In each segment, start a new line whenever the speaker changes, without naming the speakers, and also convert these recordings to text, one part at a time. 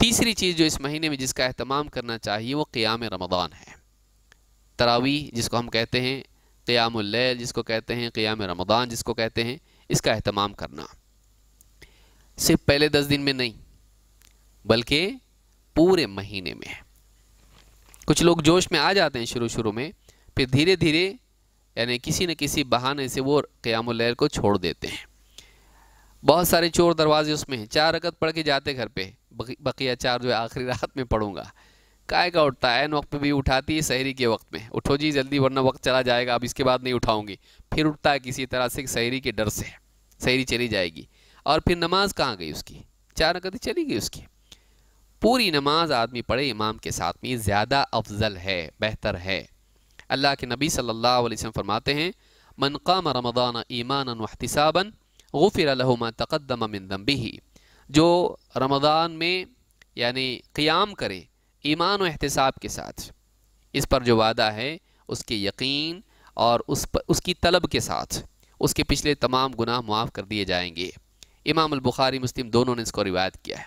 तीसरी चीज़ जो इस महीने में जिसका अहतमाम करना चाहिए वो क़्याम रमदान है तरावी जिसको हम कहते हैं क़्याम जिसको कहते हैं क़्याम रमदान जिसको कहते हैं इसका अहतमाम करना सिर्फ पहले दस दिन में नहीं बल्कि पूरे महीने में कुछ लोग जोश में आ जाते हैं शुरू शुरू में फिर धीरे धीरे यानी किसी न किसी बहाने से वो क़्याम को छोड़ देते हैं बहुत सारे चोर दरवाजे उसमें हैं चार रकत पढ़ के जाते घर पे बकिया चार जो है आखिरी रात में पढ़ूंगा काय का उठता है वक्त पे भी उठाती है शहरी के वक्त में उठो जी जल्दी वरना वक्त चला जाएगा अब इसके बाद नहीं उठाऊंगी फिर उठता है किसी तरह से शहरी के डर से शहरी चली जाएगी और फिर नमाज कहाँ गई उसकी चार रकत चली गई उसकी पूरी नमाज आदमी पढ़े इमाम के साथ में ज़्यादा अफजल है बेहतर है अल्लाह के नबी सल्लल्लाहु अलैहि वसल्लम फरमाते हैं मनकाम रमदान ईमान वहतिसाबन गफ़िर तकदम मिन दम्बी जो रमज़ान में यानी क़याम करें ईमान व एहतसाब के साथ इस पर जो वादा है उसके यकीन और उस पर उसकी तलब के साथ उसके पिछले तमाम गुनाह मुआफ़ कर दिए जाएंगे इमाम बुखारी मुस्लिम दोनों ने इसको रिवायत किया है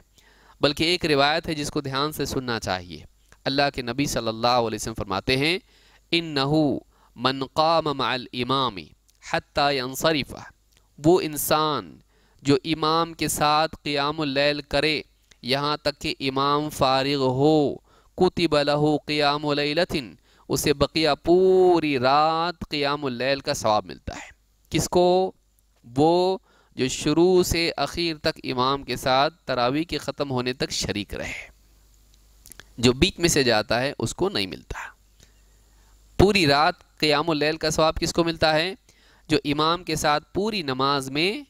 बल्कि एक रिवायत है जिसको ध्यान से सुनना चाहिए अल्लाह के नबी सल्लल्लाहु अलैहि वसल्लम फरमाते हैं इन नहू मनकाम इमामी हती अनसरीफ़ा वो इंसान जो इमाम के साथ क़ियामल करे यहाँ तक कि इमाम फारिग हो कुतिब लहू क़ियामलतिन उसे बकिया पूरी रात क़ियामल का सवाब मिलता है किसको वो जो शुरू से आखिर तक इमाम के साथ तरावी के ख़त्म होने तक शरीक रहे जो बीच में से जाता है उसको नहीं मिलता पूरी रात क़ियामल का सवाब किसको मिलता है जो इमाम के साथ पूरी नमाज में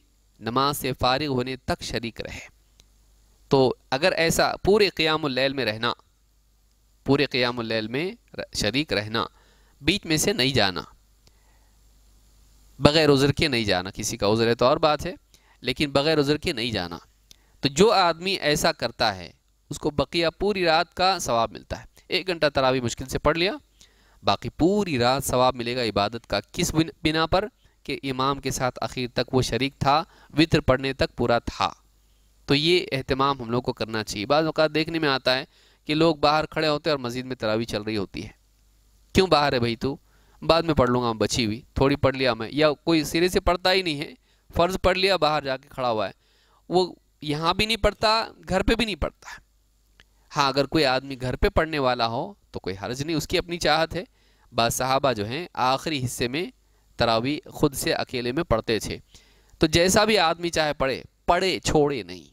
नमाज से फारिग होने तक शरीक रहे तो अगर ऐसा पूरे क़ियामैल में रहना पूरे क़ियामैल में शरीक रहना बीच में से नहीं जाना बग़ैर उज़र के नहीं जाना किसी का उज़र है तो और बात है लेकिन बग़ैर उज़र के नहीं जाना तो जो आदमी ऐसा करता है उसको बकिया पूरी रात का सवाब मिलता है एक घंटा तरावी मुश्किल से पढ़ लिया बाकी पूरी रात सवाब मिलेगा इबादत का किस बिना पर कि इमाम के साथ आखिर तक वो शरीक था वित्र पढ़ने तक पूरा था तो ये अहतमाम हम लोग को करना चाहिए बाद अवत देखने में आता है कि लोग बाहर खड़े होते हैं और मस्जिद में तरावी चल रही होती है क्यों बाहर है भाई तू बाद में पढ़ लूँगा बची हुई थोड़ी पढ़ लिया मैं या कोई सिरे से पढ़ता ही नहीं है फ़र्ज़ पढ़ लिया बाहर जाके खड़ा हुआ है वो यहाँ भी नहीं पढ़ता घर पे भी नहीं पढ़ता हाँ अगर कोई आदमी घर पे पढ़ने वाला हो तो कोई हर्ज नहीं उसकी अपनी चाहत है बाद साहबा जो हैं आखिरी हिस्से में तरावी खुद से अकेले में पढ़ते थे तो जैसा भी आदमी चाहे पढ़े पढ़े छोड़े नहीं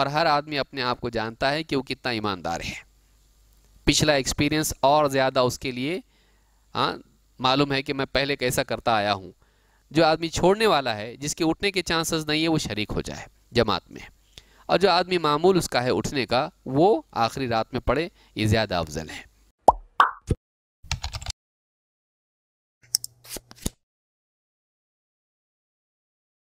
और हर आदमी अपने आप को जानता है कि वो कितना ईमानदार है पिछला एक्सपीरियंस और ज़्यादा उसके लिए हाँ मालूम है कि मैं पहले कैसा करता आया हूँ जो आदमी छोड़ने वाला है जिसके उठने के चांसेस नहीं है वो शरीक हो जाए जमात में और जो आदमी मामूल उसका है उठने का वो आखिरी रात में पढ़े ये ज़्यादा अफजल है